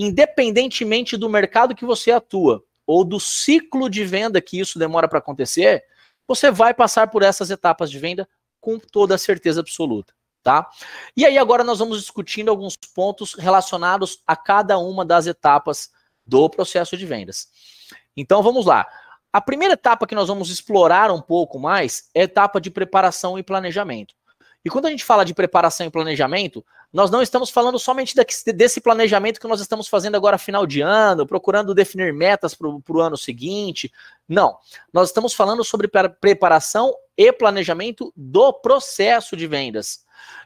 independentemente do mercado que você atua ou do ciclo de venda que isso demora para acontecer, você vai passar por essas etapas de venda com toda a certeza absoluta, tá? E aí agora nós vamos discutindo alguns pontos relacionados a cada uma das etapas do processo de vendas. Então vamos lá. A primeira etapa que nós vamos explorar um pouco mais é a etapa de preparação e planejamento. E quando a gente fala de preparação e planejamento, nós não estamos falando somente desse planejamento que nós estamos fazendo agora final de ano, procurando definir metas para o ano seguinte. Não, nós estamos falando sobre preparação e planejamento do processo de vendas.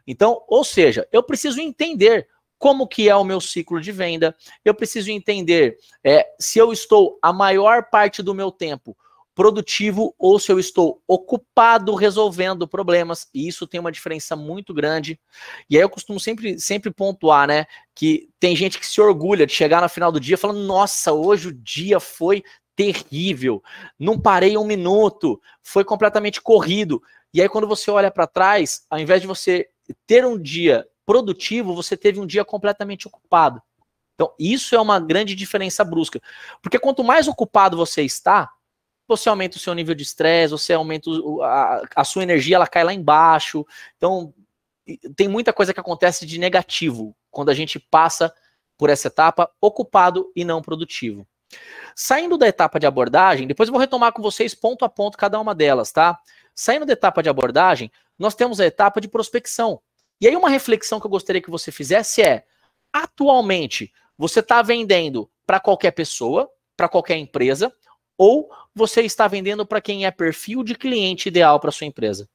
Então, ou seja, eu preciso entender como que é o meu ciclo de venda, eu preciso entender é, se eu estou a maior parte do meu tempo produtivo ou se eu estou ocupado resolvendo problemas. E isso tem uma diferença muito grande. E aí eu costumo sempre, sempre pontuar, né? Que tem gente que se orgulha de chegar no final do dia falando: nossa, hoje o dia foi terrível, não parei um minuto, foi completamente corrido. E aí, quando você olha para trás, ao invés de você ter um dia produtivo, você teve um dia completamente ocupado. Então, isso é uma grande diferença brusca. Porque quanto mais ocupado você está, você aumenta o seu nível de estresse, você aumenta a, a sua energia, ela cai lá embaixo. Então, tem muita coisa que acontece de negativo quando a gente passa por essa etapa ocupado e não produtivo. Saindo da etapa de abordagem, depois eu vou retomar com vocês ponto a ponto cada uma delas, tá? Saindo da etapa de abordagem, nós temos a etapa de prospecção. E aí uma reflexão que eu gostaria que você fizesse é: atualmente você está vendendo para qualquer pessoa, para qualquer empresa, ou você está vendendo para quem é perfil de cliente ideal para sua empresa.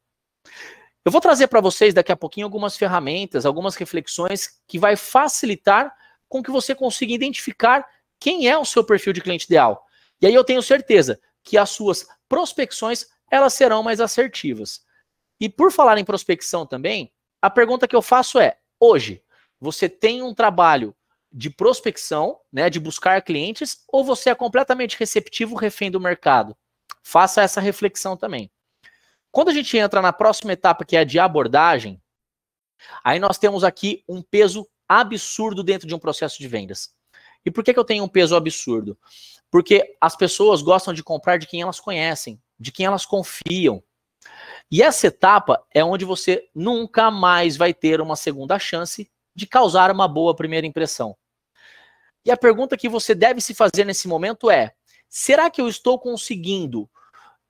Eu vou trazer para vocês daqui a pouquinho algumas ferramentas, algumas reflexões que vai facilitar com que você consiga identificar quem é o seu perfil de cliente ideal. E aí eu tenho certeza que as suas prospecções elas serão mais assertivas. E por falar em prospecção também, a pergunta que eu faço é: hoje você tem um trabalho de prospecção, né, de buscar clientes, ou você é completamente receptivo, refém do mercado? Faça essa reflexão também. Quando a gente entra na próxima etapa, que é a de abordagem, aí nós temos aqui um peso absurdo dentro de um processo de vendas. E por que, que eu tenho um peso absurdo? Porque as pessoas gostam de comprar de quem elas conhecem, de quem elas confiam. E essa etapa é onde você nunca mais vai ter uma segunda chance de causar uma boa primeira impressão. E a pergunta que você deve se fazer nesse momento é: será que eu estou conseguindo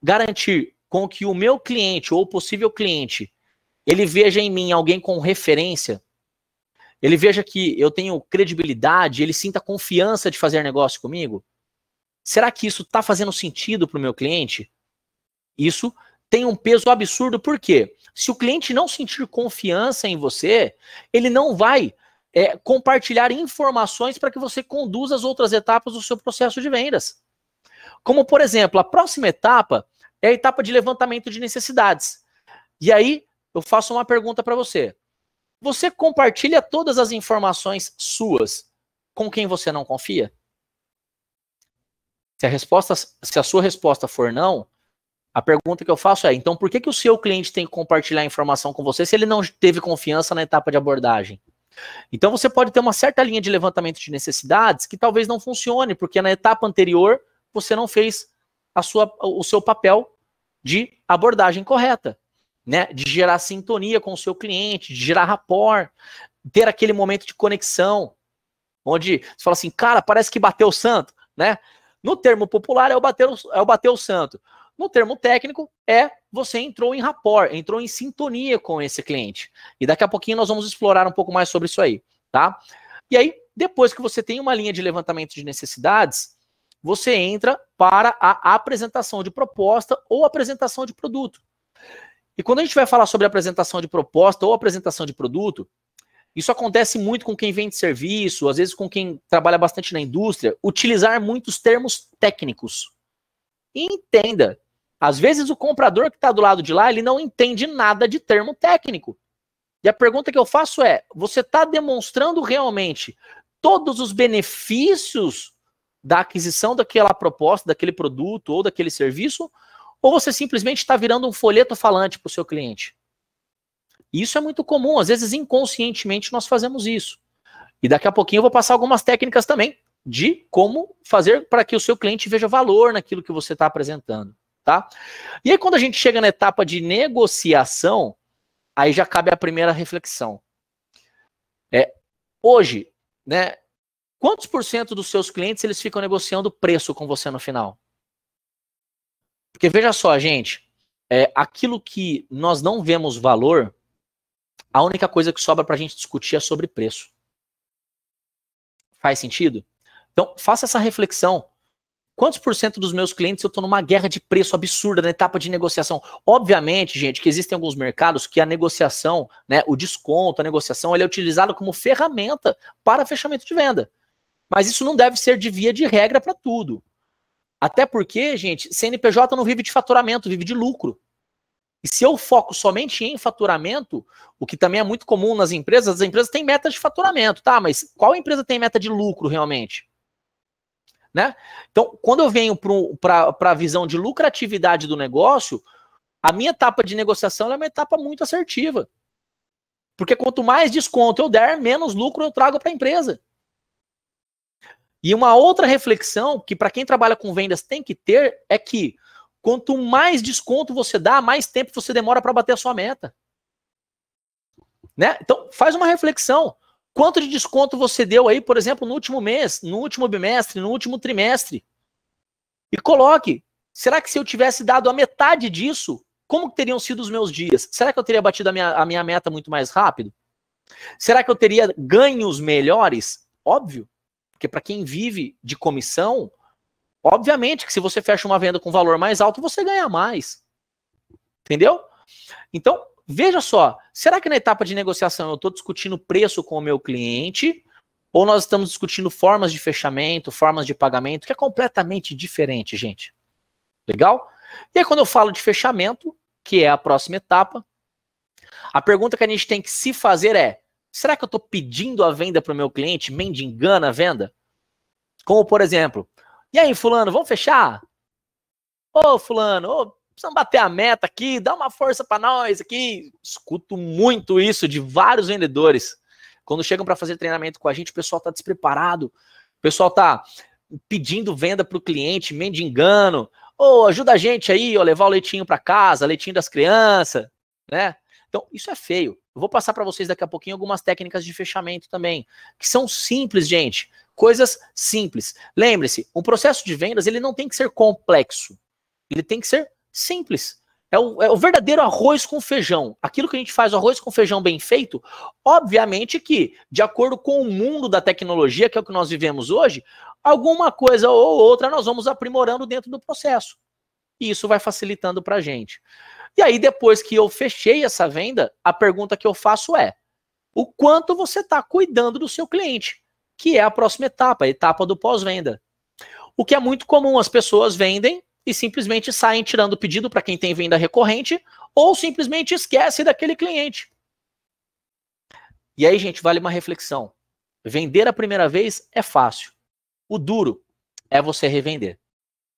garantir com que o meu cliente ou possível cliente ele veja em mim alguém com referência? Ele veja que eu tenho credibilidade, ele sinta confiança de fazer negócio comigo? Será que isso está fazendo sentido para o meu cliente? Isso tem um peso absurdo, por quê? Se o cliente não sentir confiança em você, ele não vai é, compartilhar informações para que você conduza as outras etapas do seu processo de vendas. Como, por exemplo, a próxima etapa é a etapa de levantamento de necessidades. E aí, eu faço uma pergunta para você. Você compartilha todas as informações suas com quem você não confia? Se a, resposta, se a sua resposta for não, a pergunta que eu faço é: então por que, que o seu cliente tem que compartilhar informação com você se ele não teve confiança na etapa de abordagem? Então você pode ter uma certa linha de levantamento de necessidades que talvez não funcione, porque na etapa anterior você não fez a sua, o seu papel de abordagem correta, né? De gerar sintonia com o seu cliente, de gerar rapport, ter aquele momento de conexão, onde você fala assim, cara, parece que bateu o santo, né? No termo popular é o bater o, é o, bater o santo no termo técnico, é você entrou em rapport, entrou em sintonia com esse cliente. E daqui a pouquinho nós vamos explorar um pouco mais sobre isso aí, tá? E aí, depois que você tem uma linha de levantamento de necessidades, você entra para a apresentação de proposta ou apresentação de produto. E quando a gente vai falar sobre apresentação de proposta ou apresentação de produto, isso acontece muito com quem vende serviço, às vezes com quem trabalha bastante na indústria, utilizar muitos termos técnicos. entenda às vezes o comprador que está do lado de lá, ele não entende nada de termo técnico. E a pergunta que eu faço é: você está demonstrando realmente todos os benefícios da aquisição daquela proposta, daquele produto ou daquele serviço? Ou você simplesmente está virando um folheto falante para o seu cliente? Isso é muito comum, às vezes inconscientemente nós fazemos isso. E daqui a pouquinho eu vou passar algumas técnicas também de como fazer para que o seu cliente veja valor naquilo que você está apresentando tá? E aí quando a gente chega na etapa de negociação, aí já cabe a primeira reflexão. É, hoje, né, quantos por cento dos seus clientes eles ficam negociando preço com você no final? Porque veja só, gente, é, aquilo que nós não vemos valor, a única coisa que sobra para a gente discutir é sobre preço. Faz sentido? Então, faça essa reflexão. Quantos por cento dos meus clientes eu estou numa guerra de preço absurda na etapa de negociação? Obviamente, gente, que existem alguns mercados que a negociação, né, o desconto, a negociação, ele é utilizado como ferramenta para fechamento de venda. Mas isso não deve ser de via de regra para tudo. Até porque, gente, CNPJ não vive de faturamento, vive de lucro. E se eu foco somente em faturamento, o que também é muito comum nas empresas, as empresas têm metas de faturamento, tá? Mas qual empresa tem meta de lucro realmente? Né? Então, quando eu venho para a visão de lucratividade do negócio, a minha etapa de negociação é uma etapa muito assertiva. Porque quanto mais desconto eu der, menos lucro eu trago para a empresa. E uma outra reflexão que para quem trabalha com vendas tem que ter é que quanto mais desconto você dá, mais tempo você demora para bater a sua meta. Né? Então, faz uma reflexão. Quanto de desconto você deu aí, por exemplo, no último mês, no último bimestre, no último trimestre? E coloque, será que se eu tivesse dado a metade disso, como teriam sido os meus dias? Será que eu teria batido a minha, a minha meta muito mais rápido? Será que eu teria ganhos melhores? Óbvio, porque para quem vive de comissão, obviamente que se você fecha uma venda com valor mais alto, você ganha mais. Entendeu? Então, Veja só, será que na etapa de negociação eu estou discutindo preço com o meu cliente? Ou nós estamos discutindo formas de fechamento, formas de pagamento, que é completamente diferente, gente. Legal? E aí, quando eu falo de fechamento, que é a próxima etapa, a pergunta que a gente tem que se fazer é: será que eu estou pedindo a venda para o meu cliente, mendigando a venda? Como, por exemplo, e aí, Fulano, vamos fechar? Ô, Fulano, ô, precisamos bater a meta aqui, dá uma força para nós aqui. Escuto muito isso de vários vendedores. Quando chegam para fazer treinamento com a gente, o pessoal tá despreparado, o pessoal tá pedindo venda para o cliente, mendigando. Ou oh, ajuda a gente aí, ó, levar o leitinho para casa, leitinho das crianças, né? Então, isso é feio. Eu vou passar para vocês daqui a pouquinho algumas técnicas de fechamento também, que são simples, gente. Coisas simples. Lembre-se, um processo de vendas, ele não tem que ser complexo. Ele tem que ser Simples. É o, é o, verdadeiro arroz com feijão. Aquilo que a gente faz, o arroz com feijão bem feito, obviamente que, de acordo com o mundo da tecnologia, que é o que nós vivemos hoje, alguma coisa ou outra nós vamos aprimorando dentro do processo. E isso vai facilitando para a gente. E aí, depois que eu fechei essa venda, a pergunta que eu faço é: o quanto você está cuidando do seu cliente? Que é a próxima etapa, a etapa do pós-venda. O que é muito comum, as pessoas vendem e simplesmente saem tirando o pedido para quem tem venda recorrente ou simplesmente esquece daquele cliente. E aí, gente, vale uma reflexão. Vender a primeira vez é fácil. O duro é você revender,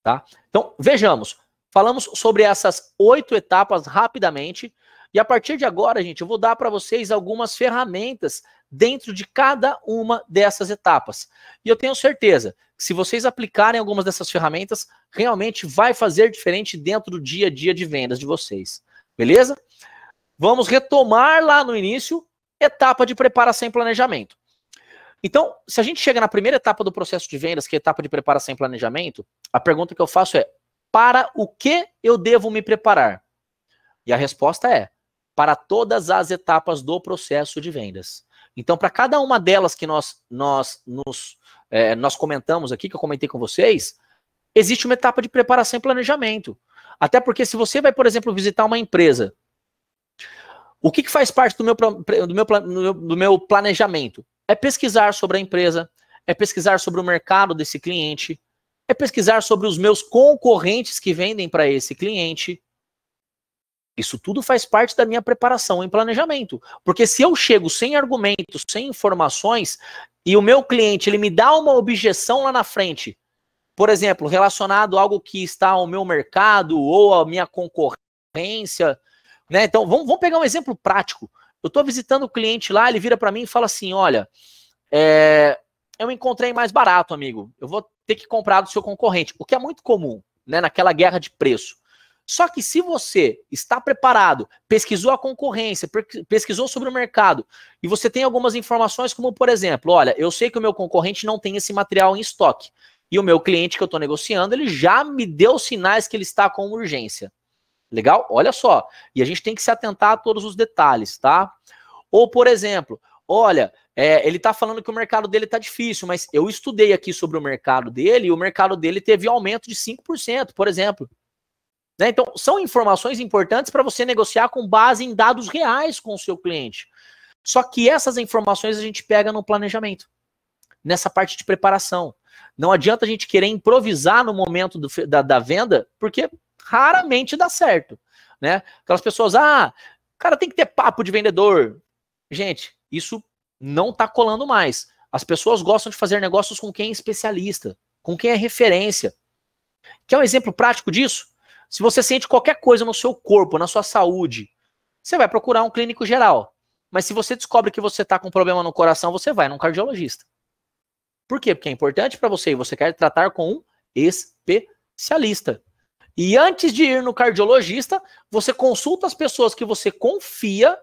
tá? Então, vejamos. Falamos sobre essas oito etapas rapidamente e a partir de agora, gente, eu vou dar para vocês algumas ferramentas dentro de cada uma dessas etapas. E eu tenho certeza que se vocês aplicarem algumas dessas ferramentas, realmente vai fazer diferente dentro do dia a dia de vendas de vocês. Beleza? Vamos retomar lá no início, etapa de preparação e planejamento. Então, se a gente chega na primeira etapa do processo de vendas, que é a etapa de preparação e planejamento, a pergunta que eu faço é: para o que eu devo me preparar? E a resposta é: para todas as etapas do processo de vendas. Então, para cada uma delas que nós, nós, nos, é, nós comentamos aqui, que eu comentei com vocês, existe uma etapa de preparação e planejamento. Até porque se você vai, por exemplo, visitar uma empresa, o que, que faz parte do meu, do, meu, do meu planejamento? É pesquisar sobre a empresa, é pesquisar sobre o mercado desse cliente, é pesquisar sobre os meus concorrentes que vendem para esse cliente, isso tudo faz parte da minha preparação em planejamento. Porque se eu chego sem argumentos, sem informações, e o meu cliente ele me dá uma objeção lá na frente, por exemplo, relacionado a algo que está ao meu mercado ou à minha concorrência, né? Então, vamos, vamos pegar um exemplo prático. Eu estou visitando o cliente lá, ele vira para mim e fala assim: olha, é, eu encontrei mais barato, amigo. Eu vou ter que comprar do seu concorrente, o que é muito comum, né? Naquela guerra de preço. Só que se você está preparado, pesquisou a concorrência, pesquisou sobre o mercado e você tem algumas informações, como por exemplo, olha, eu sei que o meu concorrente não tem esse material em estoque e o meu cliente que eu estou negociando, ele já me deu sinais que ele está com urgência. Legal? Olha só. E a gente tem que se atentar a todos os detalhes, tá? Ou, por exemplo, olha, é, ele está falando que o mercado dele está difícil, mas eu estudei aqui sobre o mercado dele e o mercado dele teve aumento de 5%, por exemplo. Né? Então, são informações importantes para você negociar com base em dados reais com o seu cliente. Só que essas informações a gente pega no planejamento, nessa parte de preparação. Não adianta a gente querer improvisar no momento do, da, da, venda, porque raramente dá certo. Né? Aquelas pessoas, ah, cara, tem que ter papo de vendedor. Gente, isso não está colando mais. As pessoas gostam de fazer negócios com quem é especialista, com quem é referência. Quer um exemplo prático disso? Se você sente qualquer coisa no seu corpo, na sua saúde, você vai procurar um clínico geral. Mas se você descobre que você está com um problema no coração, você vai num cardiologista. Por quê? Porque é importante para você e você quer tratar com um especialista. E antes de ir no cardiologista, você consulta as pessoas que você confia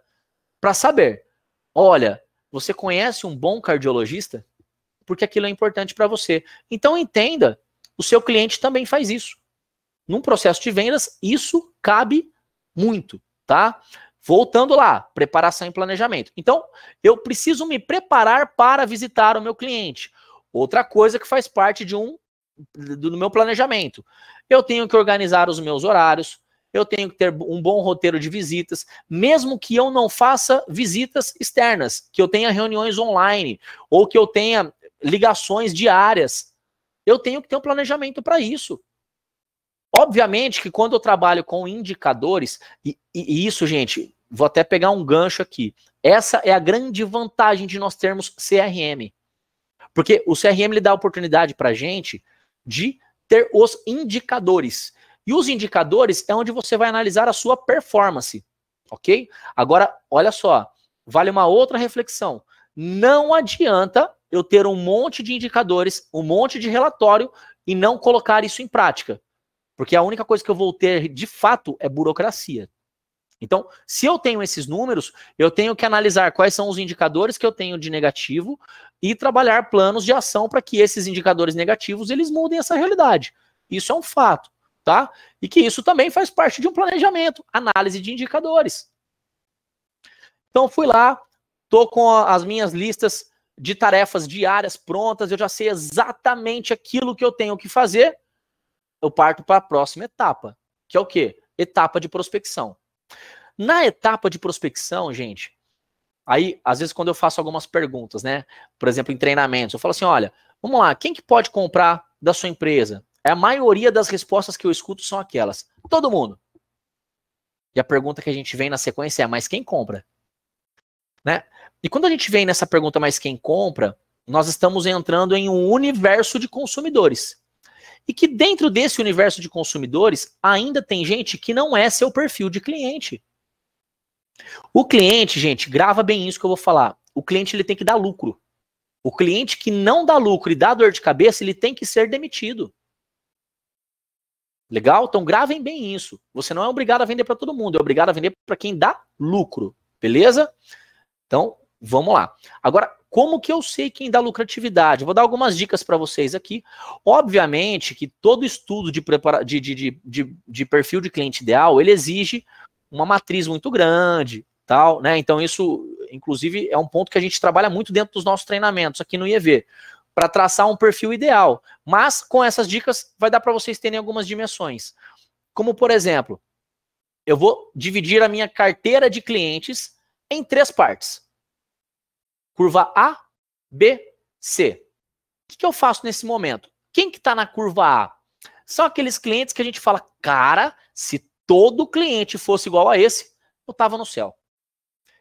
para saber. Olha, você conhece um bom cardiologista? Porque aquilo é importante para você. Então entenda, o seu cliente também faz isso num processo de vendas, isso cabe muito, tá? Voltando lá, preparação e planejamento. Então, eu preciso me preparar para visitar o meu cliente. Outra coisa que faz parte de um do meu planejamento. Eu tenho que organizar os meus horários, eu tenho que ter um bom roteiro de visitas, mesmo que eu não faça visitas externas, que eu tenha reuniões online ou que eu tenha ligações diárias. Eu tenho que ter um planejamento para isso. Obviamente que quando eu trabalho com indicadores, e, e, isso, gente, vou até pegar um gancho aqui. Essa é a grande vantagem de nós termos CRM. Porque o CRM ele dá a oportunidade para a gente de ter os indicadores. E os indicadores é onde você vai analisar a sua performance, ok? Agora, olha só, vale uma outra reflexão. Não adianta eu ter um monte de indicadores, um monte de relatório e não colocar isso em prática. Porque a única coisa que eu vou ter de fato é burocracia. Então, se eu tenho esses números, eu tenho que analisar quais são os indicadores que eu tenho de negativo e trabalhar planos de ação para que esses indicadores negativos eles mudem essa realidade. Isso é um fato, tá? E que isso também faz parte de um planejamento, análise de indicadores. Então, fui lá, tô com as minhas listas de tarefas diárias prontas, eu já sei exatamente aquilo que eu tenho que fazer eu parto para a próxima etapa, que é o quê? Etapa de prospecção. Na etapa de prospecção, gente, aí às vezes quando eu faço algumas perguntas, né? Por exemplo, em treinamentos, eu falo assim: olha, vamos lá, quem que pode comprar da sua empresa? A maioria das respostas que eu escuto são aquelas: todo mundo. E a pergunta que a gente vem na sequência é: mas quem compra? Né? E quando a gente vem nessa pergunta, mas quem compra, nós estamos entrando em um universo de consumidores e que dentro desse universo de consumidores ainda tem gente que não é seu perfil de cliente. O cliente, gente, grava bem isso que eu vou falar. O cliente ele tem que dar lucro. O cliente que não dá lucro e dá dor de cabeça, ele tem que ser demitido. Legal? Então gravem bem isso. Você não é obrigado a vender para todo mundo, é obrigado a vender para quem dá lucro, beleza? Então, vamos lá. Agora, como que eu sei quem dá lucratividade? Vou dar algumas dicas para vocês aqui. Obviamente que todo estudo de, prepara... de, de, de, de perfil de cliente ideal, ele exige uma matriz muito grande, tal, né? Então isso, inclusive, é um ponto que a gente trabalha muito dentro dos nossos treinamentos aqui no IEV, para traçar um perfil ideal. Mas com essas dicas vai dar para vocês terem algumas dimensões. Como por exemplo, eu vou dividir a minha carteira de clientes em três partes. Curva A, B, C. O que, eu faço nesse momento? Quem que está na curva A? São aqueles clientes que a gente fala, cara, se todo cliente fosse igual a esse, eu estava no céu.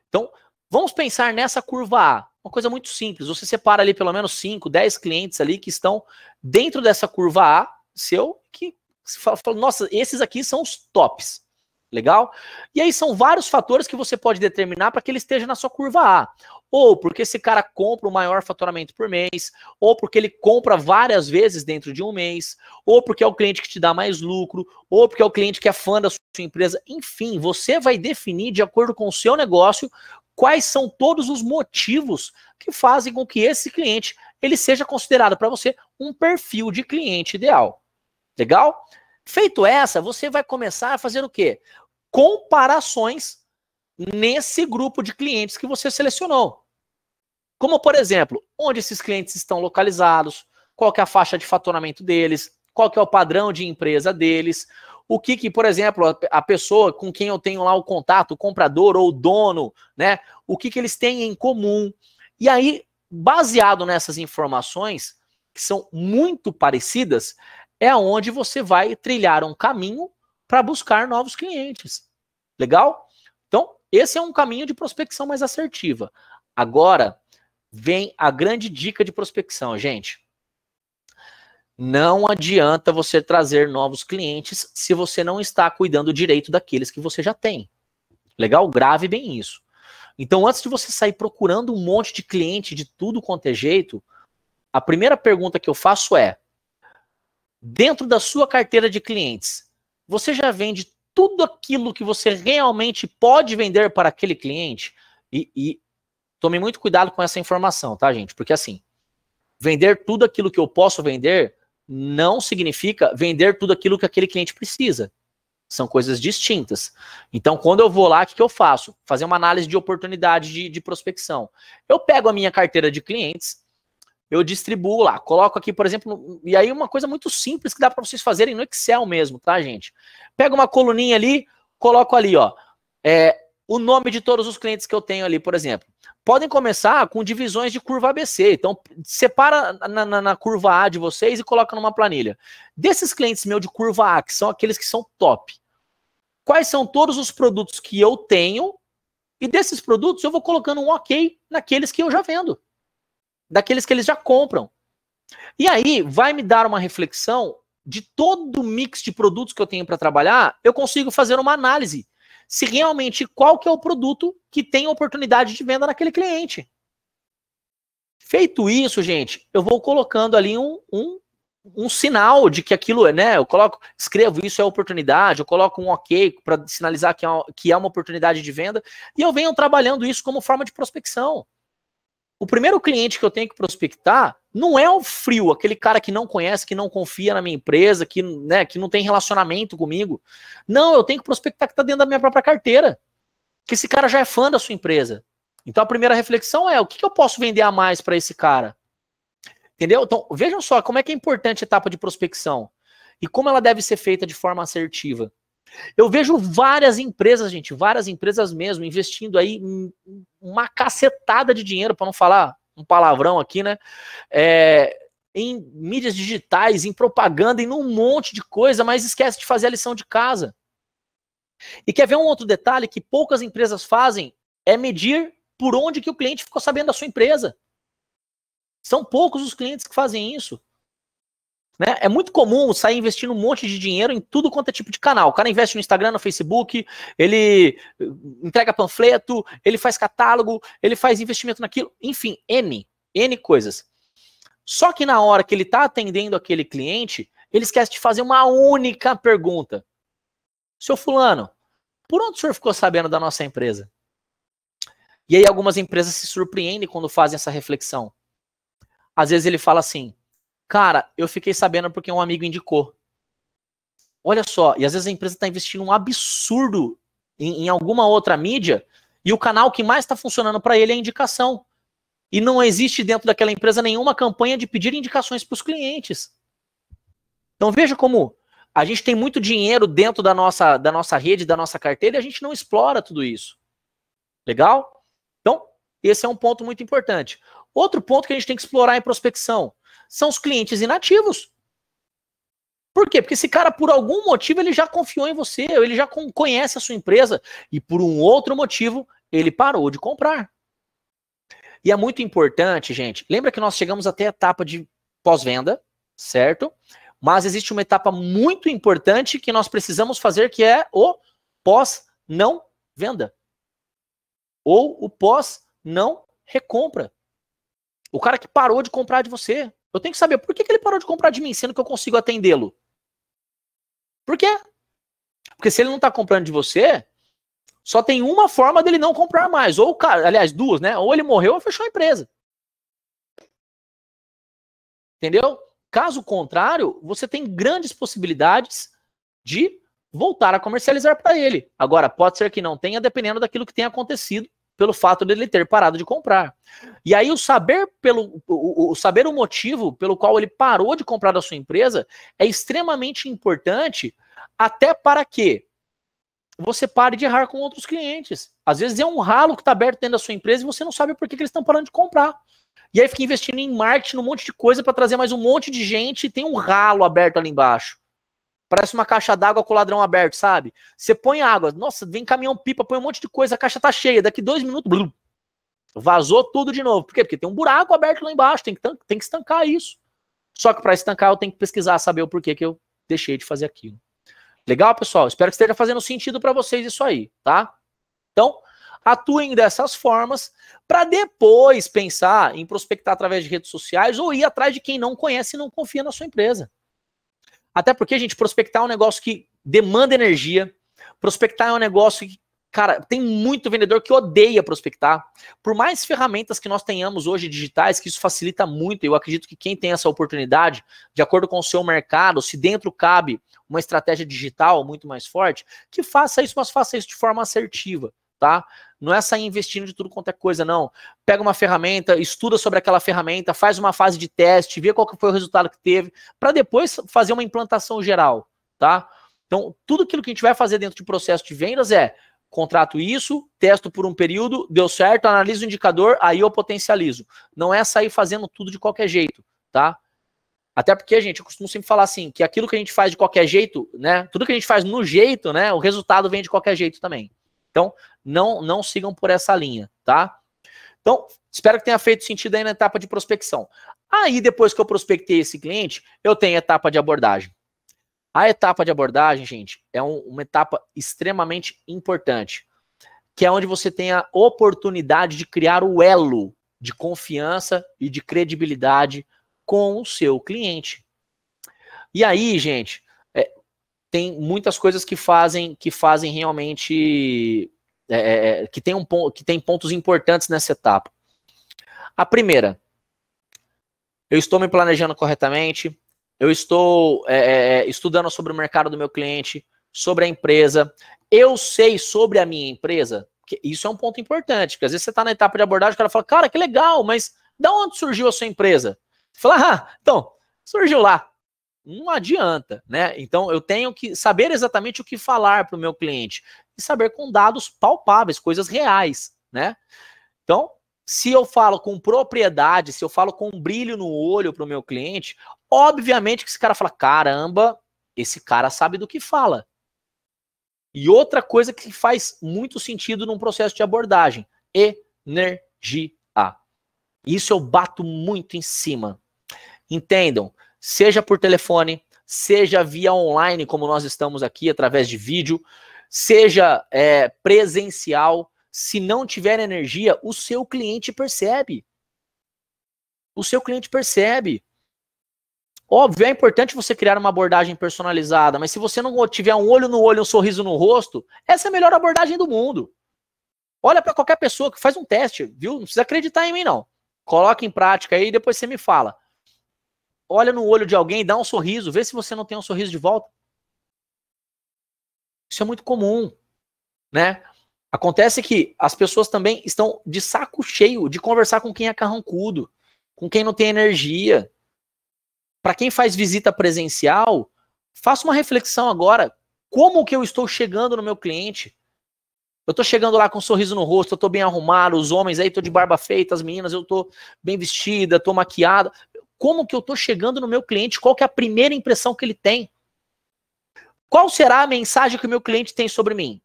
Então, vamos pensar nessa curva A. Uma coisa muito simples. Você separa ali pelo menos 5, 10 clientes ali que estão dentro dessa curva A seu, que você fala nossa, esses aqui são os tops. Legal? E aí são vários fatores que você pode determinar para que ele esteja na sua curva A. Ou porque esse cara compra o um maior faturamento por mês, ou porque ele compra várias vezes dentro de um mês, ou porque é o cliente que te dá mais lucro, ou porque é o cliente que é fã da sua empresa. Enfim, você vai definir de acordo com o seu negócio quais são todos os motivos que fazem com que esse cliente ele seja considerado para você um perfil de cliente ideal. Legal? Feito essa, você vai começar a fazer o quê? Comparações nesse grupo de clientes que você selecionou. Como, por exemplo, onde esses clientes estão localizados, qual é a faixa de faturamento deles, qual é o padrão de empresa deles, o que, que por exemplo, a, pessoa com quem eu tenho lá o contato, o comprador ou o dono, né? O que, que eles têm em comum. E aí, baseado nessas informações, que são muito parecidas, é onde você vai trilhar um caminho para buscar novos clientes. Legal? Então, esse é um caminho de prospecção mais assertiva. Agora, vem a grande dica de prospecção, gente. Não adianta você trazer novos clientes se você não está cuidando direito daqueles que você já tem. Legal? Grave bem isso. Então, antes de você sair procurando um monte de cliente de tudo quanto é jeito, a primeira pergunta que eu faço é: dentro da sua carteira de clientes, você já vende tudo aquilo que você realmente pode vender para aquele cliente? E, e tome muito cuidado com essa informação, tá, gente? Porque assim, vender tudo aquilo que eu posso vender não significa vender tudo aquilo que aquele cliente precisa. São coisas distintas. Então, quando eu vou lá, o que, eu faço? Fazer uma análise de oportunidade de, de prospecção. Eu pego a minha carteira de clientes, eu distribuo lá, coloco aqui, por exemplo, e aí uma coisa muito simples que dá para vocês fazerem no Excel mesmo, tá, gente? Pega uma coluninha ali, coloco ali, ó, é, o nome de todos os clientes que eu tenho ali, por exemplo. Podem começar com divisões de curva ABC. Então, separa na, na, na curva A de vocês e coloca numa planilha. Desses clientes meu de curva A, que são aqueles que são top, quais são todos os produtos que eu tenho? E desses produtos eu vou colocando um OK naqueles que eu já vendo daqueles que eles já compram. E aí vai me dar uma reflexão de todo o mix de produtos que eu tenho para trabalhar, eu consigo fazer uma análise se realmente qual que é o produto que tem oportunidade de venda naquele cliente. Feito isso, gente, eu vou colocando ali um, um, um sinal de que aquilo é, né? Eu coloco, escrevo isso é oportunidade, eu coloco um ok para sinalizar que é, uma, que é uma oportunidade de venda, e eu venho trabalhando isso como forma de prospecção o primeiro cliente que eu tenho que prospectar não é o frio, aquele cara que não conhece, que não confia na minha empresa, que, né, que não tem relacionamento comigo. Não, eu tenho que prospectar que está dentro da minha própria carteira. Que esse cara já é fã da sua empresa. Então a primeira reflexão é: o que, que eu posso vender a mais para esse cara? Entendeu? Então vejam só como é que é importante a etapa de prospecção e como ela deve ser feita de forma assertiva. Eu vejo várias empresas, gente, várias empresas mesmo, investindo aí uma cacetada de dinheiro, para não falar um palavrão aqui, né? É, em mídias digitais, em propaganda, em um monte de coisa, mas esquece de fazer a lição de casa. E quer ver um outro detalhe que poucas empresas fazem? É medir por onde que o cliente ficou sabendo da sua empresa. São poucos os clientes que fazem isso. Né? É muito comum sair investindo um monte de dinheiro em tudo quanto é tipo de canal. O cara investe no Instagram, no Facebook, ele eh, entrega panfleto, ele faz catálogo, ele faz investimento naquilo, enfim, N, N coisas. Só que na hora que ele está atendendo aquele cliente, ele esquece de fazer uma única pergunta. Seu fulano, por onde o senhor ficou sabendo da nossa empresa? E aí algumas empresas se surpreendem quando fazem essa reflexão. Às vezes ele fala assim: Cara, eu fiquei sabendo porque um amigo indicou. Olha só, e às vezes a empresa está investindo um absurdo em, em, alguma outra mídia e o canal que mais está funcionando para ele é a indicação. E não existe dentro daquela empresa nenhuma campanha de pedir indicações para os clientes. Então veja como a gente tem muito dinheiro dentro da nossa, da nossa rede, da nossa carteira e a gente não explora tudo isso. Legal? Então, esse é um ponto muito importante. Outro ponto que a gente tem que explorar em é prospecção são os clientes inativos. Por quê? Porque esse cara, por algum motivo, ele já confiou em você, ele já conhece a sua empresa, e por um outro motivo, ele parou de comprar. E é muito importante, gente. Lembra que nós chegamos até a etapa de pós-venda, certo? Mas existe uma etapa muito importante que nós precisamos fazer, que é o pós-não venda. Ou o pós-não recompra. O cara que parou de comprar de você. Eu tenho que saber por que, que ele parou de comprar de mim, sendo que eu consigo atendê-lo. Por quê? Porque se ele não está comprando de você, só tem uma forma dele não comprar mais. Ou o cara, aliás, duas, né? Ou ele morreu ou fechou a empresa. Entendeu? Caso contrário, você tem grandes possibilidades de voltar a comercializar para ele. Agora, pode ser que não tenha, dependendo daquilo que tenha acontecido pelo fato dele ter parado de comprar. E aí o saber pelo o, o, saber o motivo pelo qual ele parou de comprar da sua empresa é extremamente importante até para que você pare de errar com outros clientes. Às vezes é um ralo que está aberto dentro da sua empresa e você não sabe por que, que eles estão parando de comprar. E aí fica investindo em marketing, num monte de coisa para trazer mais um monte de gente e tem um ralo aberto ali embaixo. Parece uma caixa d'água com o ladrão aberto, sabe? Você põe água, nossa, vem caminhão pipa, põe um monte de coisa, a caixa tá cheia, daqui dois minutos, blum, vazou tudo de novo. Por quê? Porque tem um buraco aberto lá embaixo, tem que, tem que estancar isso. Só que para estancar eu tenho que pesquisar, saber o porquê que eu deixei de fazer aquilo. Legal, pessoal? Espero que esteja fazendo sentido para vocês isso aí, tá? Então, atuem dessas formas para depois pensar em prospectar através de redes sociais ou ir atrás de quem não conhece e não confia na sua empresa. Até porque, gente, prospectar é um negócio que demanda energia. Prospectar é um negócio que, cara, tem muito vendedor que odeia prospectar. Por mais ferramentas que nós tenhamos hoje digitais, que isso facilita muito, eu acredito que quem tem essa oportunidade, de acordo com o seu mercado, se dentro cabe uma estratégia digital muito mais forte, que faça isso, mas faça isso de forma assertiva tá? Não é sair investindo de tudo quanto é coisa, não. Pega uma ferramenta, estuda sobre aquela ferramenta, faz uma fase de teste, vê qual que foi o resultado que teve, para depois fazer uma implantação geral, tá? Então, tudo aquilo que a gente vai fazer dentro de processo de vendas é contrato isso, testo por um período, deu certo, analiso o indicador, aí eu potencializo. Não é sair fazendo tudo de qualquer jeito, tá? Até porque, gente, eu costumo sempre falar assim, que aquilo que a gente faz de qualquer jeito, né? Tudo que a gente faz no jeito, né? O resultado vem de qualquer jeito também. Então, não, não sigam por essa linha, tá? Então, espero que tenha feito sentido aí na etapa de prospecção. Aí, depois que eu prospectei esse cliente, eu tenho a etapa de abordagem. A etapa de abordagem, gente, é um, uma etapa extremamente importante, que é onde você tem a oportunidade de criar o elo de confiança e de credibilidade com o seu cliente. E aí, gente, tem muitas coisas que fazem que fazem realmente é, é, é que tem um que tem pontos importantes nessa etapa. A primeira, eu estou me planejando corretamente, eu estou é, é, estudando sobre o mercado do meu cliente, sobre a empresa, eu sei sobre a minha empresa. Isso é um ponto importante, porque às vezes você está na etapa de abordagem, o cara fala, cara, que legal, mas da onde surgiu a sua empresa? Você fala, ah, então, surgiu lá não adianta, né? Então eu tenho que saber exatamente o que falar para o meu cliente e saber com dados palpáveis, coisas reais, né? Então, se eu falo com propriedade, se eu falo com um brilho no olho para o meu cliente, obviamente que esse cara fala: caramba, esse cara sabe do que fala. E outra coisa que faz muito sentido num processo de abordagem: energia. Isso eu bato muito em cima. Entendam, seja por telefone, seja via online, como nós estamos aqui, através de vídeo, seja é, presencial. Se não tiver energia, o seu cliente percebe. O seu cliente percebe. Óbvio, é importante você criar uma abordagem personalizada, mas se você não tiver um olho no olho, um sorriso no rosto, essa é a melhor abordagem do mundo. Olha para qualquer pessoa que faz um teste, viu? Não precisa acreditar em mim, não. Coloque em prática aí e depois você me fala olha no olho de alguém, dá um sorriso, vê se você não tem um sorriso de volta. Isso é muito comum, né? Acontece que as pessoas também estão de saco cheio de conversar com quem é carrancudo, com quem não tem energia. Para quem faz visita presencial, faça uma reflexão agora. Como que eu estou chegando no meu cliente? Eu estou chegando lá com um sorriso no rosto, eu bem arrumado, os homens aí, tô de barba feita, as meninas, eu estou bem vestida, estou maquiada como que eu estou chegando no meu cliente, qual que é a primeira impressão que ele tem. Qual será a mensagem que o meu cliente tem sobre mim?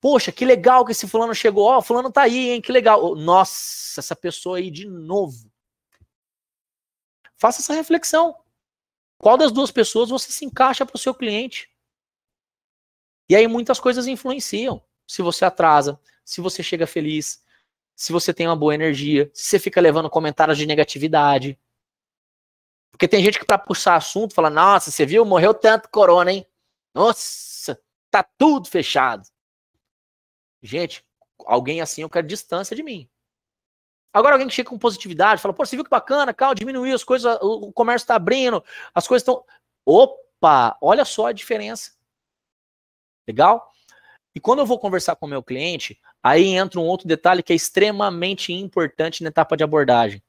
Poxa, que legal que esse fulano chegou. Ó, oh, fulano tá aí, hein? Que legal. Nossa, essa pessoa aí de novo. Faça essa reflexão. Qual das duas pessoas você se encaixa para o seu cliente? E aí muitas coisas influenciam. Se você atrasa, se você chega feliz, se você tem uma boa energia, se você fica levando comentários de negatividade, porque tem gente que para puxar assunto fala: "Nossa, você viu? Morreu tanto corona, hein? Nossa, tá tudo fechado". Gente, alguém assim eu quero distância de mim. Agora alguém que chega com positividade, fala: "Pô, você viu que bacana, calma, diminuiu as coisas, o comércio tá abrindo, as coisas estão Opa, olha só a diferença. Legal? E quando eu vou conversar com o meu cliente, aí entra um outro detalhe que é extremamente importante na etapa de abordagem,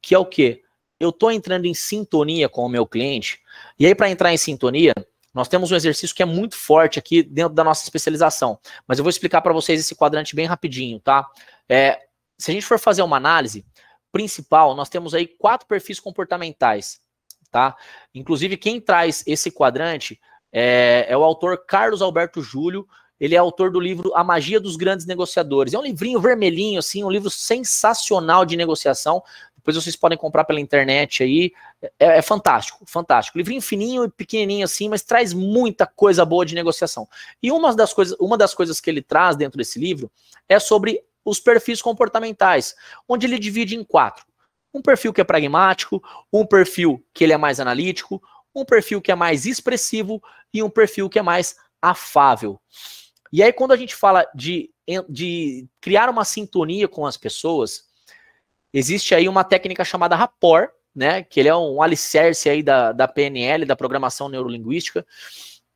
que é o quê? eu estou entrando em sintonia com o meu cliente. E aí, para entrar em sintonia, nós temos um exercício que é muito forte aqui dentro da nossa especialização. Mas eu vou explicar para vocês esse quadrante bem rapidinho, tá? É, se a gente for fazer uma análise principal, nós temos aí quatro perfis comportamentais, tá? Inclusive, quem traz esse quadrante é, é o autor Carlos Alberto Júlio, ele é autor do livro A Magia dos Grandes Negociadores. É um livrinho vermelhinho, assim, um livro sensacional de negociação. Depois vocês podem comprar pela internet aí. É, é fantástico, fantástico. Livrinho fininho e pequenininho assim, mas traz muita coisa boa de negociação. E uma das coisas, uma das coisas que ele traz dentro desse livro é sobre os perfis comportamentais, onde ele divide em quatro. Um perfil que é pragmático, um perfil que ele é mais analítico, um perfil que é mais expressivo e um perfil que é mais afável. E aí, quando a gente fala de, de criar uma sintonia com as pessoas, Existe aí uma técnica chamada rapor, né, que ele é um alicerce aí da, da PNL, da Programação Neurolinguística,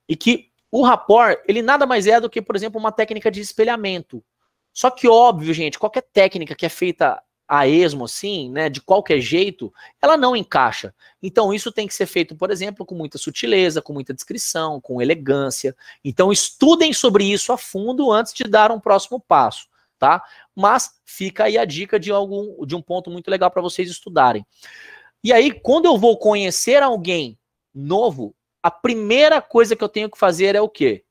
e que o rapor ele nada mais é do que, por exemplo, uma técnica de espelhamento. Só que, óbvio, gente, qualquer técnica que é feita a esmo, assim, né, de qualquer jeito, ela não encaixa. Então, isso tem que ser feito, por exemplo, com muita sutileza, com muita discrição, com elegância. Então, estudem sobre isso a fundo antes de dar um próximo passo tá? Mas fica aí a dica de algum de um ponto muito legal para vocês estudarem. E aí, quando eu vou conhecer alguém novo, a primeira coisa que eu tenho que fazer é o quê?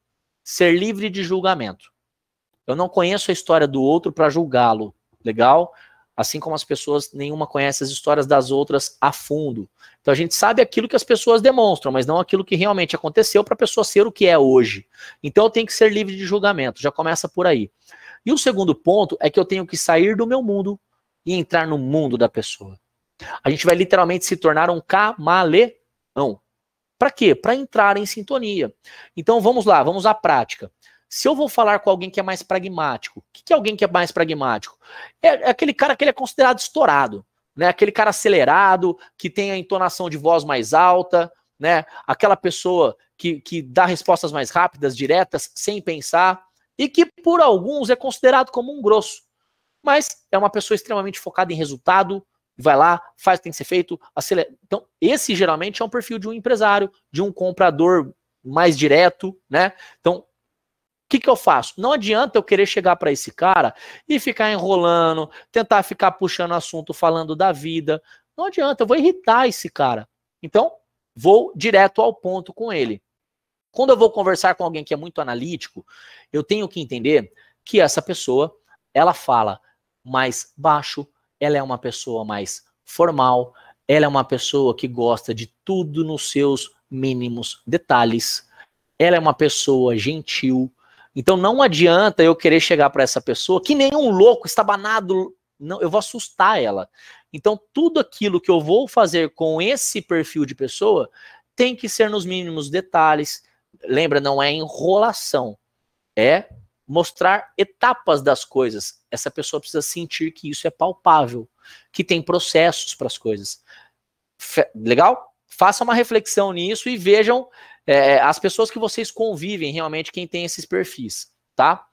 Ser livre de julgamento. Eu não conheço a história do outro para julgá-lo, legal? Assim como as pessoas, nenhuma conhece as histórias das outras a fundo. Então a gente sabe aquilo que as pessoas demonstram, mas não aquilo que realmente aconteceu para a pessoa ser o que é hoje. Então eu tenho que ser livre de julgamento, já começa por aí. E o segundo ponto é que eu tenho que sair do meu mundo e entrar no mundo da pessoa. A gente vai literalmente se tornar um camaleão. Para quê? Para entrar em sintonia. Então vamos lá, vamos à prática. Se eu vou falar com alguém que é mais pragmático, o que, que é alguém que é mais pragmático? É, é aquele cara que ele é considerado estourado, né? Aquele cara acelerado, que tem a entonação de voz mais alta, né? Aquela pessoa que, que dá respostas mais rápidas, diretas, sem pensar e que por alguns é considerado como um grosso. Mas é uma pessoa extremamente focada em resultado, vai lá, faz o que tem que ser feito, acelera. Então, esse geralmente é um perfil de um empresário, de um comprador mais direto, né? Então, o que, que eu faço? Não adianta eu querer chegar para esse cara e ficar enrolando, tentar ficar puxando assunto, falando da vida. Não adianta, eu vou irritar esse cara. Então, vou direto ao ponto com ele. Quando eu vou conversar com alguém que é muito analítico, eu tenho que entender que essa pessoa, ela fala mais baixo, ela é uma pessoa mais formal, ela é uma pessoa que gosta de tudo nos seus mínimos detalhes. Ela é uma pessoa gentil. Então não adianta eu querer chegar para essa pessoa que nem um louco está banado, não, eu vou assustar ela. Então tudo aquilo que eu vou fazer com esse perfil de pessoa tem que ser nos mínimos detalhes, Lembra, não é enrolação, é mostrar etapas das coisas. Essa pessoa precisa sentir que isso é palpável, que tem processos para as coisas. Fe legal? Faça uma reflexão nisso e vejam é, as pessoas que vocês convivem realmente quem tem esses perfis, tá?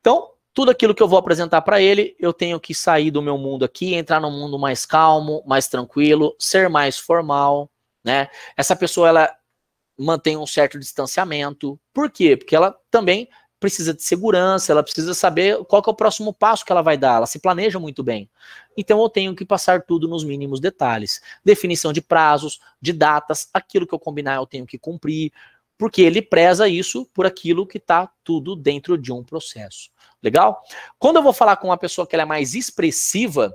Então, tudo aquilo que eu vou apresentar para ele, eu tenho que sair do meu mundo aqui, entrar num mundo mais calmo, mais tranquilo, ser mais formal, né? Essa pessoa ela mantém um certo distanciamento. Por quê? Porque ela também precisa de segurança, ela precisa saber qual é o próximo passo que ela vai dar, ela se planeja muito bem. Então eu tenho que passar tudo nos mínimos detalhes. Definição de prazos, de datas, aquilo que eu combinar eu tenho que cumprir, porque ele preza isso por aquilo que está tudo dentro de um processo. Legal? Quando eu vou falar com uma pessoa que ela é mais expressiva,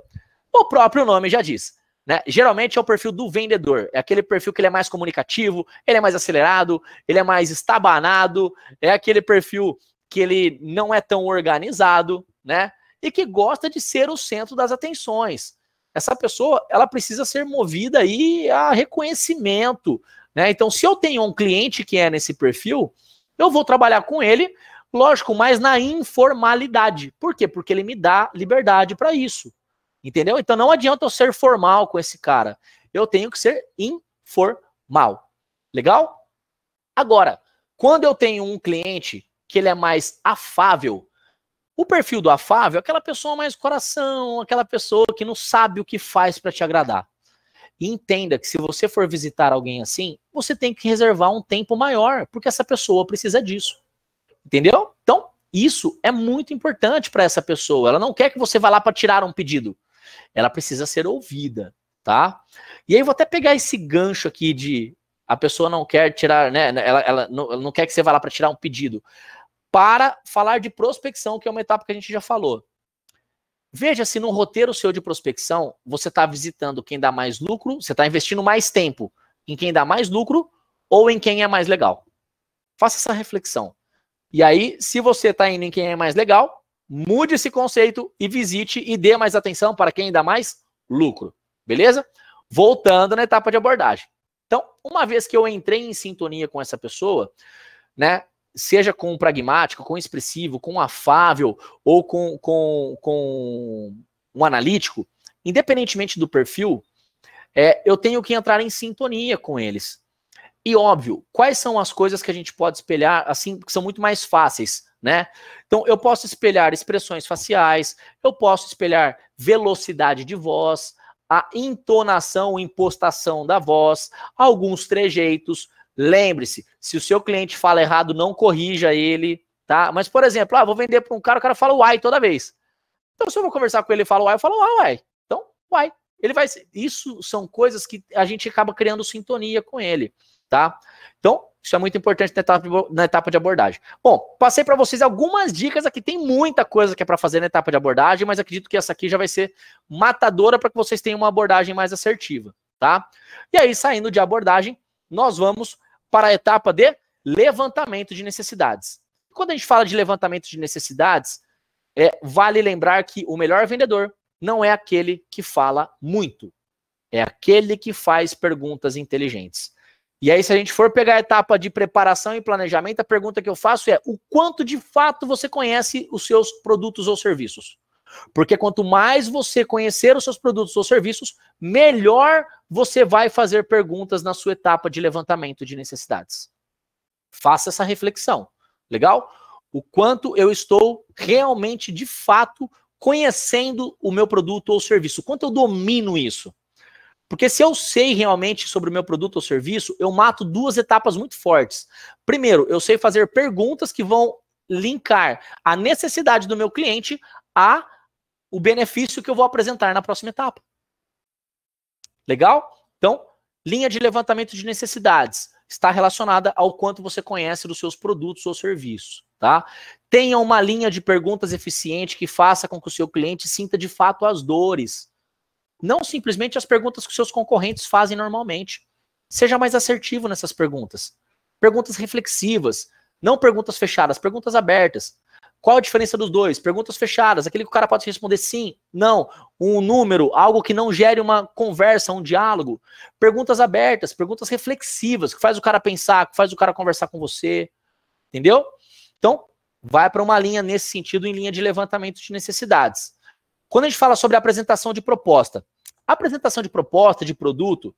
o próprio nome já diz. Né? Geralmente é o perfil do vendedor, é aquele perfil que ele é mais comunicativo, ele é mais acelerado, ele é mais estabanado, é aquele perfil que ele não é tão organizado, né? E que gosta de ser o centro das atenções. Essa pessoa, ela precisa ser movida aí a reconhecimento, né? Então, se eu tenho um cliente que é nesse perfil, eu vou trabalhar com ele, lógico, mas na informalidade. Por quê? Porque ele me dá liberdade para isso. Entendeu? Então não adianta eu ser formal com esse cara. Eu tenho que ser informal. Legal? Agora, quando eu tenho um cliente que ele é mais afável, o perfil do afável é aquela pessoa mais coração, aquela pessoa que não sabe o que faz para te agradar. E entenda que se você for visitar alguém assim, você tem que reservar um tempo maior, porque essa pessoa precisa disso. Entendeu? Então, isso é muito importante para essa pessoa. Ela não quer que você vá lá para tirar um pedido ela precisa ser ouvida, tá? E aí vou até pegar esse gancho aqui de a pessoa não quer tirar, né? né ela, ela, não, ela não quer que você vá lá para tirar um pedido. Para falar de prospecção, que é uma etapa que a gente já falou. Veja se no roteiro seu de prospecção você está visitando quem dá mais lucro, você está investindo mais tempo em quem dá mais lucro ou em quem é mais legal. Faça essa reflexão. E aí, se você está indo em quem é mais legal, mude esse conceito e visite e dê mais atenção para quem dá mais lucro, beleza? Voltando na etapa de abordagem. Então, uma vez que eu entrei em sintonia com essa pessoa, né, seja com pragmático, com expressivo, com afável ou com, com, com um analítico, independentemente do perfil, é, eu tenho que entrar em sintonia com eles. E óbvio, quais são as coisas que a gente pode espelhar, assim, que são muito mais fáceis? né? Então eu posso espelhar expressões faciais, eu posso espelhar velocidade de voz, a entonação, impostação da voz, alguns trejeitos. Lembre-se, se o seu cliente fala errado, não corrija ele, tá? Mas por exemplo, ah, vou vender para um cara, o cara fala uai toda vez. Então se eu vou conversar com ele e falo uai, eu falo uai, ah, uai. Então, uai. Ele vai isso são coisas que a gente acaba criando sintonia com ele, tá? Então, isso é muito importante na etapa, na etapa de abordagem. Bom, passei para vocês algumas dicas aqui. Tem muita coisa que é para fazer na etapa de abordagem, mas acredito que essa aqui já vai ser matadora para que vocês tenham uma abordagem mais assertiva, tá? E aí, saindo de abordagem, nós vamos para a etapa de levantamento de necessidades. Quando a gente fala de levantamento de necessidades, é, vale lembrar que o melhor vendedor não é aquele que fala muito, é aquele que faz perguntas inteligentes. E aí, se a gente for pegar a etapa de preparação e planejamento, a pergunta que eu faço é: o quanto de fato você conhece os seus produtos ou serviços? Porque quanto mais você conhecer os seus produtos ou serviços, melhor você vai fazer perguntas na sua etapa de levantamento de necessidades. Faça essa reflexão, legal? O quanto eu estou realmente, de fato, conhecendo o meu produto ou serviço, quanto eu domino isso. Porque se eu sei realmente sobre o meu produto ou serviço, eu mato duas etapas muito fortes. Primeiro, eu sei fazer perguntas que vão linkar a necessidade do meu cliente a o benefício que eu vou apresentar na próxima etapa. Legal? Então, linha de levantamento de necessidades está relacionada ao quanto você conhece dos seus produtos ou serviços, tá? Tenha uma linha de perguntas eficiente que faça com que o seu cliente sinta de fato as dores não simplesmente as perguntas que seus concorrentes fazem normalmente. Seja mais assertivo nessas perguntas. Perguntas reflexivas, não perguntas fechadas, perguntas abertas. Qual a diferença dos dois? Perguntas fechadas, aquele que o cara pode responder sim, não, um número, algo que não gere uma conversa, um diálogo. Perguntas abertas, perguntas reflexivas, que faz o cara pensar, que faz o cara conversar com você. Entendeu? Então, vai para uma linha nesse sentido em linha de levantamento de necessidades. Quando a gente fala sobre apresentação de proposta, apresentação de proposta de produto,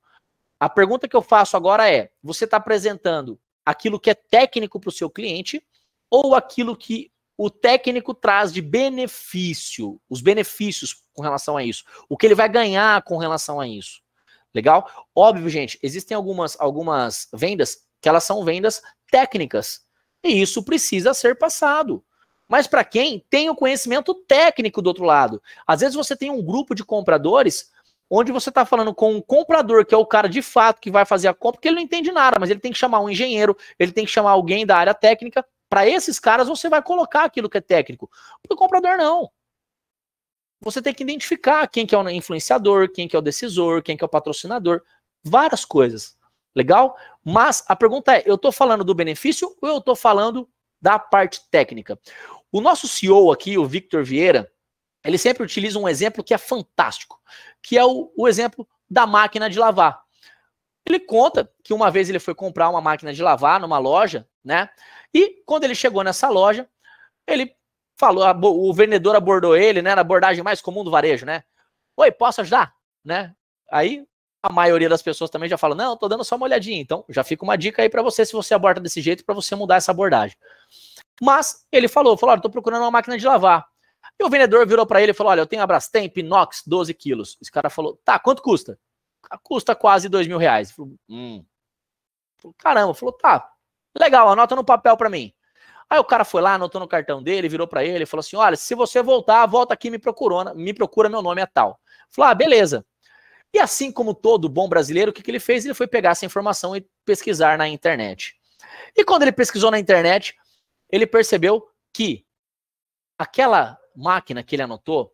a pergunta que eu faço agora é: você está apresentando aquilo que é técnico para o seu cliente ou aquilo que o técnico traz de benefício, os benefícios com relação a isso, o que ele vai ganhar com relação a isso. Legal? Óbvio, gente, existem algumas, algumas vendas que elas são vendas técnicas. E isso precisa ser passado mas para quem tem o conhecimento técnico do outro lado. Às vezes você tem um grupo de compradores onde você está falando com um comprador, que é o cara de fato que vai fazer a compra, que ele não entende nada, mas ele tem que chamar um engenheiro, ele tem que chamar alguém da área técnica. Para esses caras, você vai colocar aquilo que é técnico. Para o comprador, não. Você tem que identificar quem que é o influenciador, quem que é o decisor, quem que é o patrocinador. Várias coisas. Legal? Mas a pergunta é, eu estou falando do benefício ou eu estou falando da parte técnica. O nosso CEO aqui, o Victor Vieira, ele sempre utiliza um exemplo que é fantástico, que é o, o exemplo da máquina de lavar. Ele conta que uma vez ele foi comprar uma máquina de lavar numa loja, né? E quando ele chegou nessa loja, ele falou, o vendedor abordou ele, né? Na abordagem mais comum do varejo, né? Oi, posso ajudar? Né? Aí a maioria das pessoas também já fala: não, tô dando só uma olhadinha. Então, já fica uma dica aí para você se você aborda desse jeito, para você mudar essa abordagem. Mas ele falou: falou, olha, tô procurando uma máquina de lavar. E o vendedor virou para ele e falou: olha, eu tenho a Brastemp Inox 12 quilos. Esse cara falou: tá, quanto custa? Ah, custa quase dois mil reais. Falou, hum. Falou, Caramba, falou: tá, legal, anota no papel para mim. Aí o cara foi lá, anotou no cartão dele, virou para ele e falou assim: olha, se você voltar, volta aqui me me procura, meu nome é tal. Falou: ah, beleza. E assim como todo bom brasileiro, o que, que ele fez? Ele foi pegar essa informação e pesquisar na internet. E quando ele pesquisou na internet, ele percebeu que aquela máquina que ele anotou,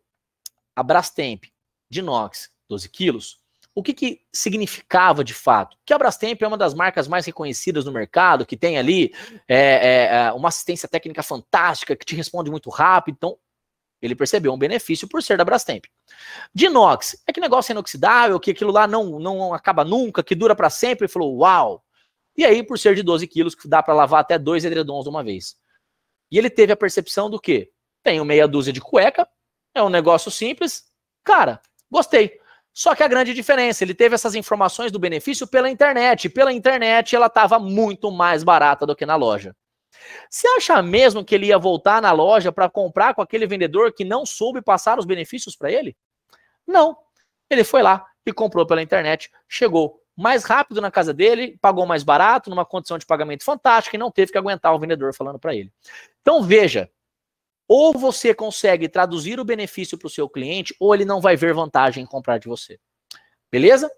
a Brastemp de inox, 12 quilos, o que, que significava de fato? Que a Brastemp é uma das marcas mais reconhecidas no mercado, que tem ali é, é, é uma assistência técnica fantástica, que te responde muito rápido. Então, ele percebeu um benefício por ser da Brastemp. De inox, é que negócio é inoxidável, que aquilo lá não, não acaba nunca, que dura para sempre. Ele falou, uau! E aí, por ser de 12 quilos, que dá para lavar até dois edredons de uma vez. E ele teve a percepção do que? Tenho meia dúzia de cueca, é um negócio simples. Cara, gostei. Só que a grande diferença, ele teve essas informações do benefício pela internet. Pela internet, ela estava muito mais barata do que na loja. Você acha mesmo que ele ia voltar na loja para comprar com aquele vendedor que não soube passar os benefícios para ele? Não. Ele foi lá e comprou pela internet, chegou mais rápido na casa dele, pagou mais barato, numa condição de pagamento fantástica e não teve que aguentar o vendedor falando para ele. Então veja, ou você consegue traduzir o benefício para o seu cliente, ou ele não vai ver vantagem em comprar de você. Beleza?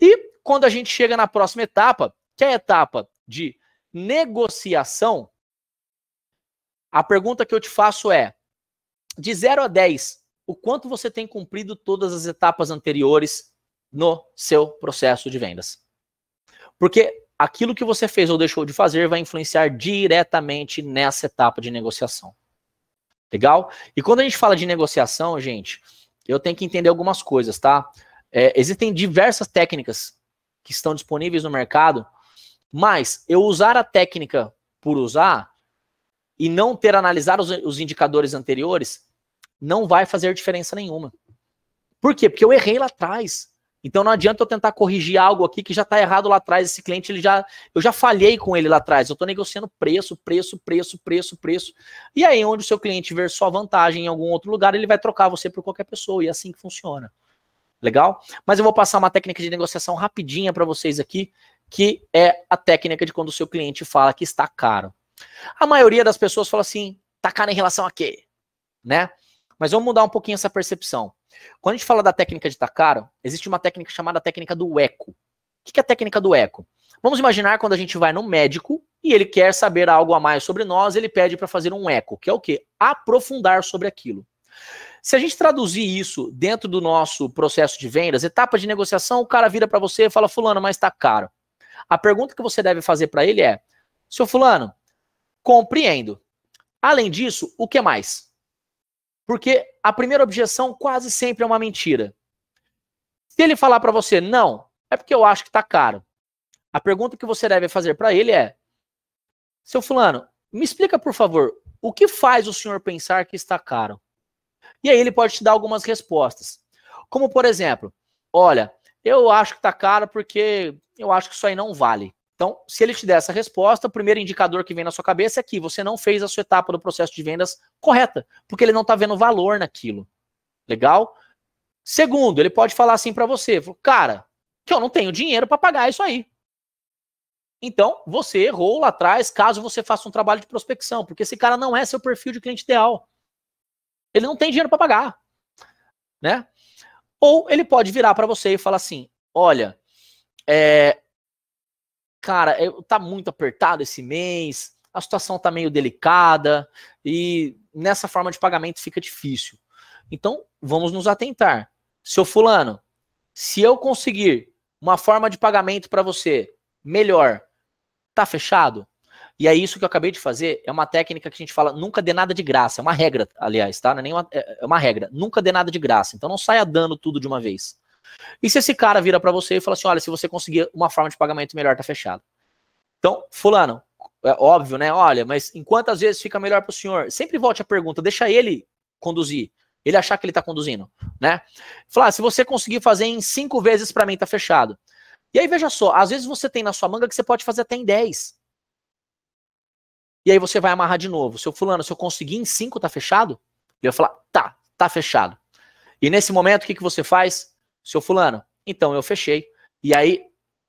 E quando a gente chega na próxima etapa, que é a etapa de negociação, a pergunta que eu te faço é: de 0 a 10, o quanto você tem cumprido todas as etapas anteriores no seu processo de vendas? Porque aquilo que você fez ou deixou de fazer vai influenciar diretamente nessa etapa de negociação. Legal? E quando a gente fala de negociação, gente, eu tenho que entender algumas coisas, tá? É, existem diversas técnicas que estão disponíveis no mercado, mas eu usar a técnica por usar e não ter analisado os, os indicadores anteriores, não vai fazer diferença nenhuma. Por quê? Porque eu errei lá atrás. Então não adianta eu tentar corrigir algo aqui que já está errado lá atrás. Esse cliente ele já, eu já falhei com ele lá atrás. Eu estou negociando preço, preço, preço, preço, preço. E aí onde o seu cliente ver sua vantagem em algum outro lugar, ele vai trocar você por qualquer pessoa. E é assim que funciona. Legal? Mas eu vou passar uma técnica de negociação rapidinha para vocês aqui, que é a técnica de quando o seu cliente fala que está caro. A maioria das pessoas fala assim, tá caro em relação a quê? Né? Mas vamos mudar um pouquinho essa percepção. Quando a gente fala da técnica de Takara, existe uma técnica chamada técnica do eco. O que é a técnica do eco? Vamos imaginar quando a gente vai no médico e ele quer saber algo a mais sobre nós, ele pede para fazer um eco, que é o quê? Aprofundar sobre aquilo. Se a gente traduzir isso dentro do nosso processo de vendas, etapa de negociação, o cara vira para você e fala: "Fulano, mas tá caro". A pergunta que você deve fazer para ele é: "Seu fulano, Compreendo. Além disso, o que mais? Porque a primeira objeção quase sempre é uma mentira. Se ele falar para você não, é porque eu acho que está caro. A pergunta que você deve fazer para ele é: Seu fulano, me explica por favor, o que faz o senhor pensar que está caro? E aí ele pode te dar algumas respostas. Como por exemplo, olha, eu acho que está caro porque eu acho que isso aí não vale. Então, se ele te der essa resposta, o primeiro indicador que vem na sua cabeça é que você não fez a sua etapa do processo de vendas correta, porque ele não está vendo valor naquilo. Legal? Segundo, ele pode falar assim para você, cara, que eu não tenho dinheiro para pagar isso aí. Então, você errou lá atrás, caso você faça um trabalho de prospecção, porque esse cara não é seu perfil de cliente ideal. Ele não tem dinheiro para pagar, né? Ou ele pode virar para você e falar assim: "Olha, é, cara, é, tá muito apertado esse mês, a situação tá meio delicada e nessa forma de pagamento fica difícil. Então, vamos nos atentar. Seu fulano, se eu conseguir uma forma de pagamento para você melhor, tá fechado? E é isso que eu acabei de fazer, é uma técnica que a gente fala, nunca dê nada de graça, é uma regra, aliás, tá? Não é, é, é uma regra, nunca dê nada de graça. Então não saia dando tudo de uma vez. E se esse cara vira para você e fala assim: olha, se você conseguir uma forma de pagamento melhor, tá fechado. Então, Fulano, é óbvio, né? Olha, mas em quantas vezes fica melhor para o senhor? Sempre volte a pergunta, deixa ele conduzir. Ele achar que ele está conduzindo, né? Falar, ah, se você conseguir fazer em cinco vezes para mim, tá fechado. E aí, veja só, às vezes você tem na sua manga que você pode fazer até em 10. E aí você vai amarrar de novo. Seu fulano, se eu conseguir em 5, tá fechado? Ele vai falar, tá, tá fechado. E nesse momento, o que, que você faz? seu fulano, então eu fechei. E aí,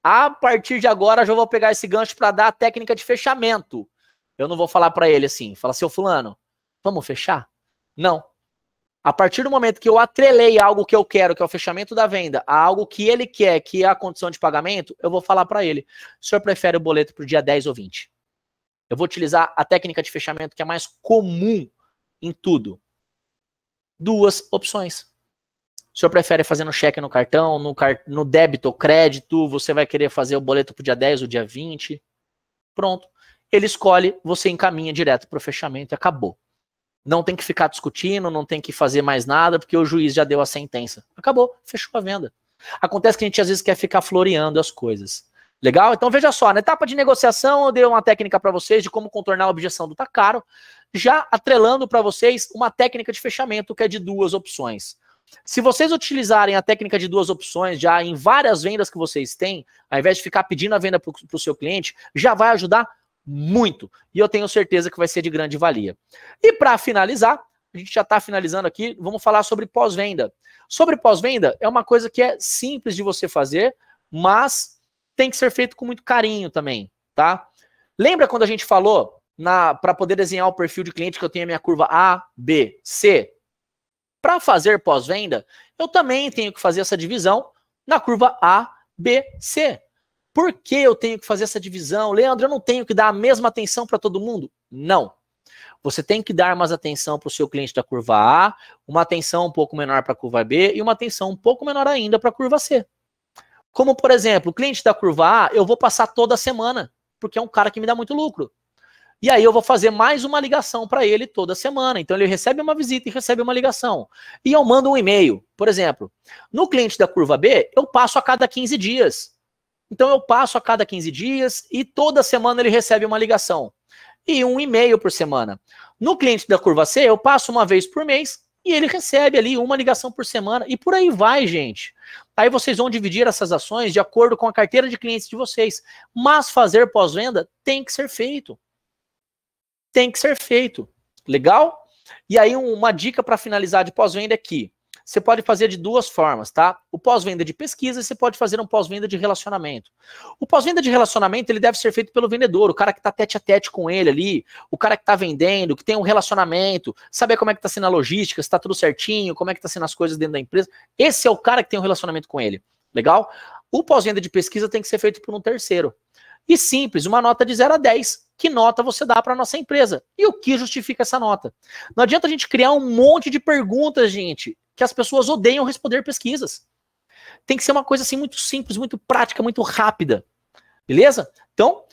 a partir de agora, já vou pegar esse gancho para dar a técnica de fechamento. Eu não vou falar para ele assim, fala, seu fulano, vamos fechar? Não. A partir do momento que eu atrelei algo que eu quero, que é o fechamento da venda, a algo que ele quer, que é a condição de pagamento, eu vou falar para ele: o senhor prefere o boleto para o dia 10 ou 20? Eu vou utilizar a técnica de fechamento que é mais comum em tudo. Duas opções. O senhor prefere fazer no cheque no cartão, no, car no débito ou crédito? Você vai querer fazer o boleto para o dia 10 ou dia 20? Pronto. Ele escolhe, você encaminha direto para o fechamento e acabou. Não tem que ficar discutindo, não tem que fazer mais nada, porque o juiz já deu a sentença. Acabou, fechou a venda. Acontece que a gente às vezes quer ficar floreando as coisas. Legal? Então veja só, na etapa de negociação eu dei uma técnica para vocês de como contornar a objeção do tá caro, já atrelando para vocês uma técnica de fechamento que é de duas opções. Se vocês utilizarem a técnica de duas opções já em várias vendas que vocês têm, ao invés de ficar pedindo a venda para o seu cliente, já vai ajudar muito. E eu tenho certeza que vai ser de grande valia. E para finalizar, a gente já está finalizando aqui, vamos falar sobre pós-venda. Sobre pós-venda é uma coisa que é simples de você fazer, mas tem que ser feito com muito carinho também, tá? Lembra quando a gente falou para poder desenhar o perfil de cliente que eu tenho a minha curva A, B, C? Para fazer pós-venda, eu também tenho que fazer essa divisão na curva A, B, C. Por que eu tenho que fazer essa divisão? Leandro, eu não tenho que dar a mesma atenção para todo mundo? Não. Você tem que dar mais atenção para o seu cliente da curva A, uma atenção um pouco menor para a curva B e uma atenção um pouco menor ainda para a curva C. Como, por exemplo, o cliente da curva A, eu vou passar toda semana, porque é um cara que me dá muito lucro. E aí eu vou fazer mais uma ligação para ele toda semana. Então ele recebe uma visita e recebe uma ligação. E eu mando um e-mail. Por exemplo, no cliente da curva B, eu passo a cada 15 dias. Então eu passo a cada 15 dias e toda semana ele recebe uma ligação. E um e-mail por semana. No cliente da curva C, eu passo uma vez por mês e ele recebe ali uma ligação por semana e por aí vai, gente. Aí vocês vão dividir essas ações de acordo com a carteira de clientes de vocês. Mas fazer pós-venda tem que ser feito tem que ser feito. Legal? E aí uma dica para finalizar de pós-venda aqui. É você pode fazer de duas formas, tá? O pós-venda de pesquisa e você pode fazer um pós-venda de relacionamento. O pós-venda de relacionamento, ele deve ser feito pelo vendedor, o cara que está tete a tete com ele ali, o cara que está vendendo, que tem um relacionamento, saber como é que está sendo a logística, se tá tudo certinho, como é que tá sendo as coisas dentro da empresa. Esse é o cara que tem um relacionamento com ele. Legal? O pós-venda de pesquisa tem que ser feito por um terceiro e simples, uma nota de 0 a 10. Que nota você dá para nossa empresa? E o que justifica essa nota? Não adianta a gente criar um monte de perguntas, gente, que as pessoas odeiam responder pesquisas. Tem que ser uma coisa assim muito simples, muito prática, muito rápida. Beleza? Então,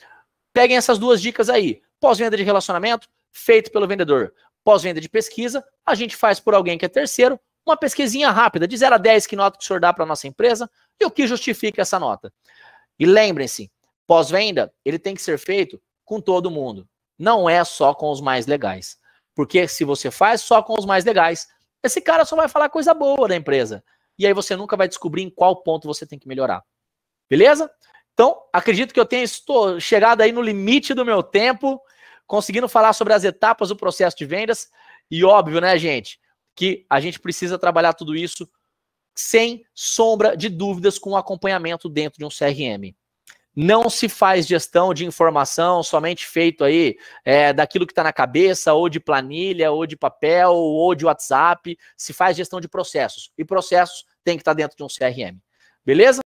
peguem essas duas dicas aí. Pós-venda de relacionamento, feito pelo vendedor. Pós-venda de pesquisa, a gente faz por alguém que é terceiro, uma pesquisinha rápida, de 0 a 10, que nota que o senhor dá para nossa empresa e o que justifica essa nota. E lembrem-se, Pós-venda, ele tem que ser feito com todo mundo. Não é só com os mais legais. Porque se você faz só com os mais legais, esse cara só vai falar coisa boa da empresa. E aí você nunca vai descobrir em qual ponto você tem que melhorar. Beleza? Então, acredito que eu tenha estou chegado aí no limite do meu tempo, conseguindo falar sobre as etapas do processo de vendas. E óbvio, né, gente, que a gente precisa trabalhar tudo isso sem sombra de dúvidas com acompanhamento dentro de um CRM não se faz gestão de informação somente feito aí é, daquilo que está na cabeça, ou de planilha, ou de papel, ou de WhatsApp, se faz gestão de processos. E processos tem que estar tá dentro de um CRM. Beleza?